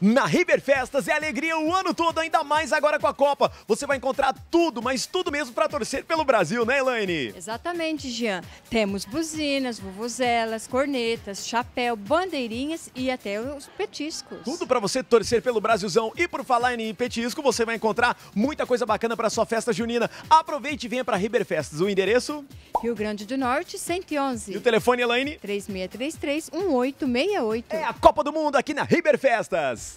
Na River Festas é alegria o ano todo, ainda mais agora com a Copa. Você vai encontrar tudo, mas tudo mesmo para torcer pelo Brasil, né, Elaine? Exatamente, Jean. Temos buzinas, vuvuzelas, cornetas, chapéu, bandeirinhas e até os petiscos. Tudo para você torcer pelo Brasilzão. E por falar em petisco, você vai encontrar muita coisa bacana para sua festa junina. Aproveite e venha para River Festas. O endereço? Rio Grande do Norte, 111. E o telefone, Elaine? 3633-1868. É a Copa do Mundo aqui na River Festas.